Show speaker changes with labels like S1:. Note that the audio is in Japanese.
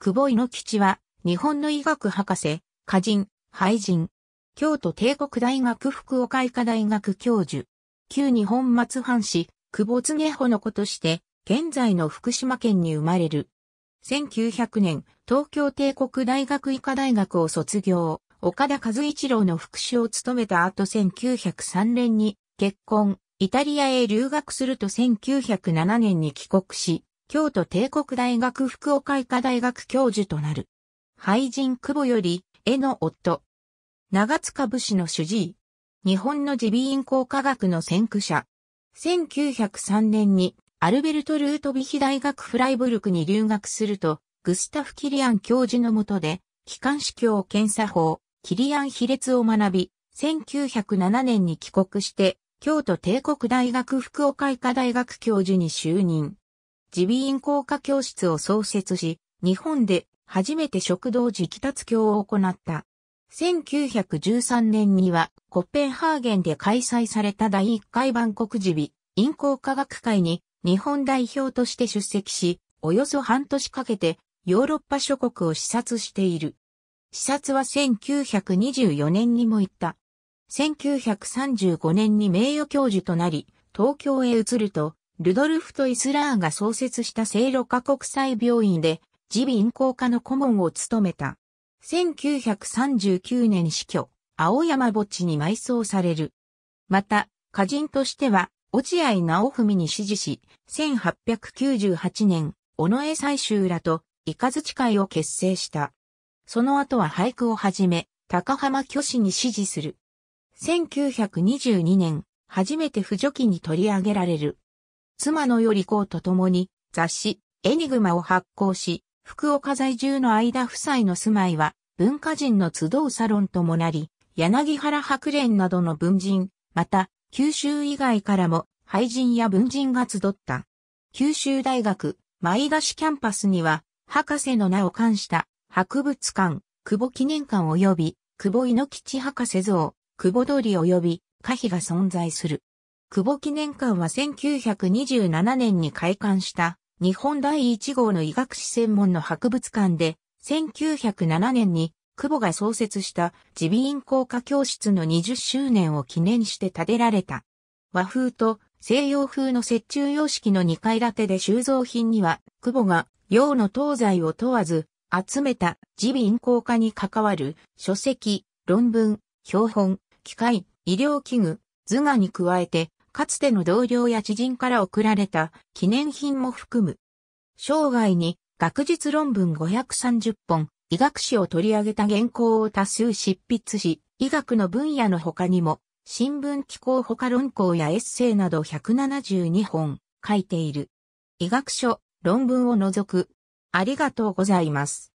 S1: 久保井猪吉は、日本の医学博士、歌人、俳人、京都帝国大学福岡医科大学教授、旧日本松藩士、久保玄穂の子として、現在の福島県に生まれる。1900年、東京帝国大学医科大学を卒業、岡田和一郎の副手を務めた後1903年に結婚、イタリアへ留学すると1907年に帰国し、京都帝国大学福岡医科大学教授となる。俳人久保より、絵の夫。長塚武士の主治医。日本の自備院工科学の先駆者。1903年にアルベルト・ルートビヒ大学フライブルクに留学すると、グスタフ・キリアン教授のもとで、気管支鏡検査法、キリアン比列を学び、1907年に帰国して、京都帝国大学福岡医科大学教授に就任。自備咽工科教室を創設し、日本で初めて食堂直達教を行った。1913年にはコッペンハーゲンで開催された第1回万国自備咽工科学会に日本代表として出席し、およそ半年かけてヨーロッパ諸国を視察している。視察は1924年にも行った。1935年に名誉教授となり、東京へ移ると、ルドルフとイスラーが創設した聖路加国際病院で、自備咽喉科の顧問を務めた。1939年死去、青山墓地に埋葬される。また、歌人としては、落合直文に支持し、1898年、尾上採集らと、イカズチ会を結成した。その後は俳句をはじめ、高浜虚子に支持する。1922年、初めて扶助期に取り上げられる。妻のより子と共に雑誌、エニグマを発行し、福岡在住の間夫妻の住まいは、文化人の集うサロンともなり、柳原白蓮などの文人、また、九州以外からも、俳人や文人が集った。九州大学、前田市キャンパスには、博士の名を冠した、博物館、久保記念館及び、久保猪吉博士像、久保通り及び、可否が存在する。久保記念館は1927年に開館した日本第1号の医学史専門の博物館で、1907年に久保が創設した耳鼻咽喉科教室の20周年を記念して建てられた。和風と西洋風の折衷様式の2階建てで収蔵品には、久保が洋の東西を問わず集めた耳鼻咽喉科に関わる書籍、論文、標本、機械、医療器具、図画に加えてかつての同僚や知人から贈られた記念品も含む。生涯に学術論文530本、医学史を取り上げた原稿を多数執筆し、医学の分野の他にも、新聞機構他論考やエッセイなど172本書いている。医学書、論文を除く。ありがとうございます。